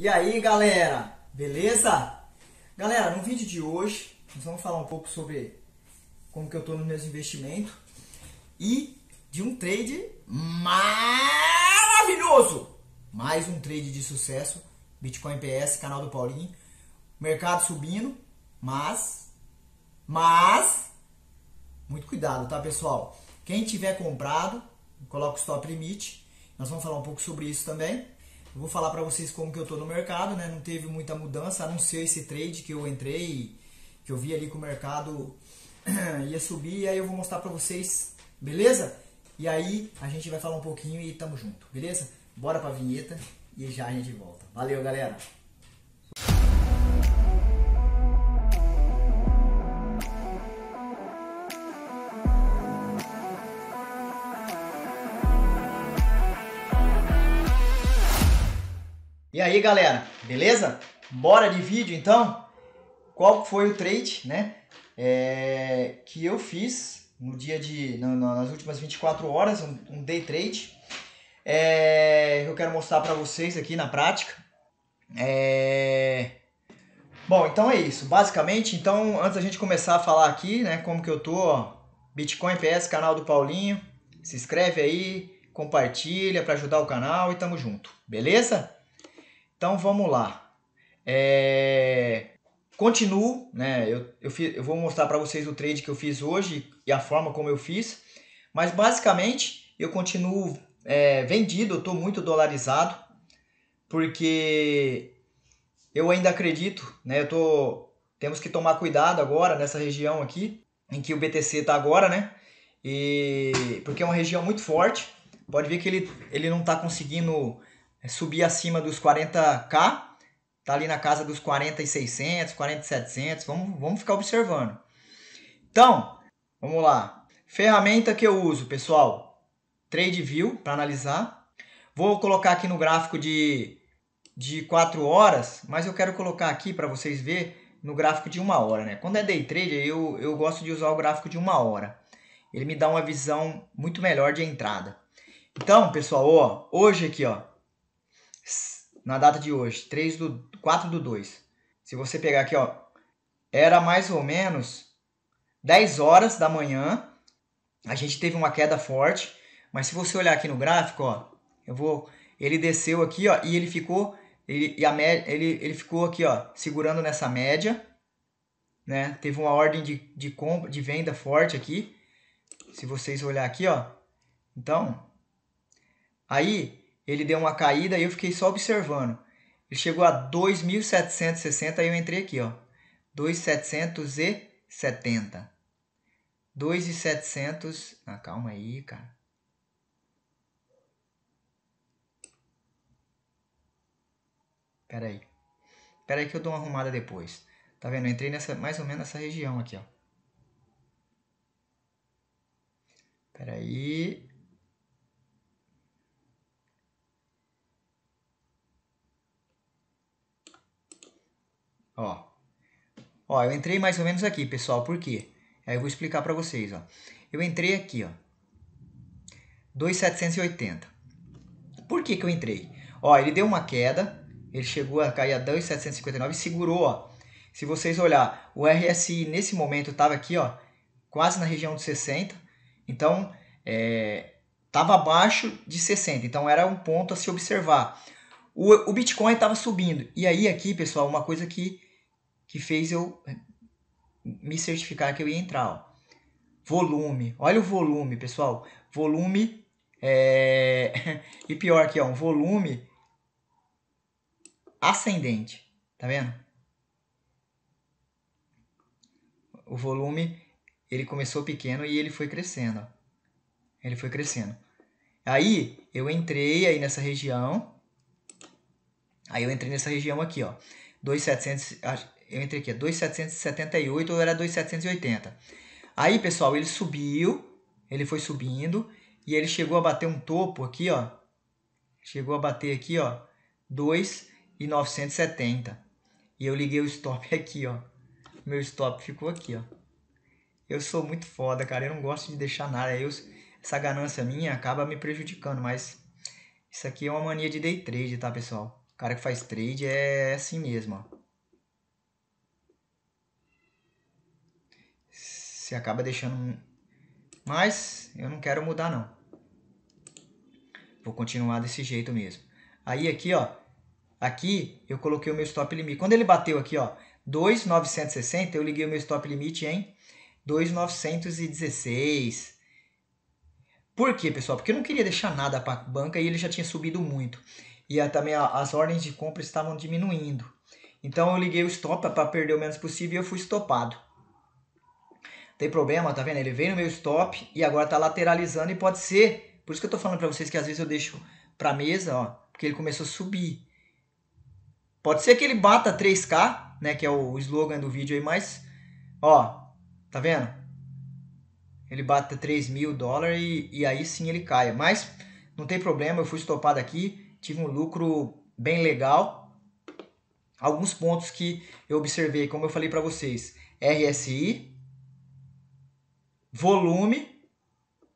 E aí galera, beleza? Galera, no vídeo de hoje nós vamos falar um pouco sobre como que eu estou nos meus investimentos e de um trade maravilhoso! Mais um trade de sucesso, Bitcoin PS, canal do Paulinho. Mercado subindo, mas, mas, muito cuidado, tá pessoal? Quem tiver comprado, coloca o stop limite. Nós vamos falar um pouco sobre isso também. Vou falar para vocês como que eu tô no mercado, né? Não teve muita mudança, a não ser esse trade que eu entrei, que eu vi ali que o mercado ia subir, e aí eu vou mostrar para vocês, beleza? E aí a gente vai falar um pouquinho e tamo junto, beleza? Bora pra vinheta e já a gente volta. Valeu, galera! E aí, galera, beleza? Bora de vídeo, então? Qual foi o trade, né, é, que eu fiz no dia de, no, no, nas últimas 24 horas, um, um day trade, é, eu quero mostrar para vocês aqui na prática. É, bom, então é isso. Basicamente, então, antes da gente começar a falar aqui, né, como que eu tô, ó, Bitcoin PS, canal do Paulinho, se inscreve aí, compartilha para ajudar o canal e tamo junto, beleza? Então vamos lá. É... Continuo, né? Eu, eu, fiz, eu vou mostrar para vocês o trade que eu fiz hoje e a forma como eu fiz. Mas basicamente eu continuo é, vendido, eu estou muito dolarizado, porque eu ainda acredito, né? Eu tô, temos que tomar cuidado agora nessa região aqui, em que o BTC está agora, né? E porque é uma região muito forte. Pode ver que ele, ele não está conseguindo é subir acima dos 40k, tá ali na casa dos 40,600, 40,700, vamos, vamos ficar observando. Então, vamos lá. Ferramenta que eu uso, pessoal, TradeView para analisar. Vou colocar aqui no gráfico de, de 4 horas, mas eu quero colocar aqui para vocês verem no gráfico de uma hora. Né? Quando é day trade, eu, eu gosto de usar o gráfico de uma hora. Ele me dá uma visão muito melhor de entrada. Então, pessoal, ó, hoje aqui, ó, na data de hoje, 3 do 4 do 2. Se você pegar aqui, ó, era mais ou menos 10 horas da manhã. A gente teve uma queda forte, mas se você olhar aqui no gráfico, ó, eu vou, ele desceu aqui, ó, e ele ficou ele, e a ele, ele ficou aqui, ó, segurando nessa média, né? Teve uma ordem de, de compra, de venda forte aqui. Se vocês olhar aqui, ó. Então, aí ele deu uma caída e eu fiquei só observando. Ele chegou a 2.760, aí eu entrei aqui, ó. 2.770. 2.700... Ah, calma aí, cara. Pera aí. Pera aí que eu dou uma arrumada depois. Tá vendo? Eu entrei nessa, mais ou menos nessa região aqui, ó. Pera aí. Ó. Ó, eu entrei mais ou menos aqui, pessoal. Por quê? Aí eu vou explicar para vocês, ó. Eu entrei aqui, ó. 2,780. Por que que eu entrei? Ó, ele deu uma queda. Ele chegou a cair a 2,759 e segurou, ó. Se vocês olhar, o RSI nesse momento estava aqui, ó. Quase na região de 60. Então, é, tava abaixo de 60, então era um ponto a se observar o, o Bitcoin estava subindo. E aí, aqui, pessoal, uma coisa que, que fez eu me certificar que eu ia entrar. Ó. Volume. Olha o volume, pessoal. Volume. É... e pior aqui, ó, um volume ascendente. Tá vendo? O volume, ele começou pequeno e ele foi crescendo. Ó. Ele foi crescendo. Aí, eu entrei aí nessa região Aí eu entrei nessa região aqui, ó. 2,700, eu entrei aqui, 2,778 ou era 2,780. Aí, pessoal, ele subiu, ele foi subindo e ele chegou a bater um topo aqui, ó. Chegou a bater aqui, ó, 2,970. E eu liguei o stop aqui, ó. Meu stop ficou aqui, ó. Eu sou muito foda, cara. Eu não gosto de deixar nada. Eu, essa ganância minha acaba me prejudicando, mas isso aqui é uma mania de day trade, tá, pessoal? cara que faz trade é assim mesmo, ó. Você acaba deixando... Mas eu não quero mudar, não. Vou continuar desse jeito mesmo. Aí aqui, ó. Aqui eu coloquei o meu stop limit. Quando ele bateu aqui, ó, 2,960, eu liguei o meu stop limit em 2,916. Por quê, pessoal? Porque eu não queria deixar nada para banca e ele já tinha subido muito e a, também a, as ordens de compra estavam diminuindo. Então eu liguei o stop para perder o menos possível e eu fui stopado. Tem problema, tá vendo? Ele veio no meu stop e agora tá lateralizando e pode ser. Por isso que eu tô falando para vocês que às vezes eu deixo para mesa, ó, porque ele começou a subir. Pode ser que ele bata 3K, né, que é o slogan do vídeo aí, mas ó, tá vendo? Ele bata 3 mil dólares e, e aí sim ele caia. Mas não tem problema, eu fui estopado aqui tive um lucro bem legal. Alguns pontos que eu observei, como eu falei para vocês, RSI, volume,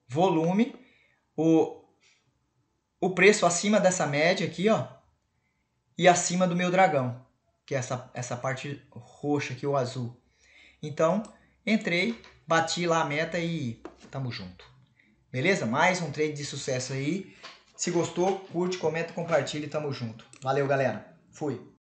volume, o, o preço acima dessa média aqui, ó, e acima do meu dragão, que é essa, essa parte roxa aqui, o azul. Então, entrei, bati lá a meta e tamo junto. Beleza? Mais um trade de sucesso aí. Se gostou, curte, comenta, compartilha e tamo junto. Valeu, galera. Fui.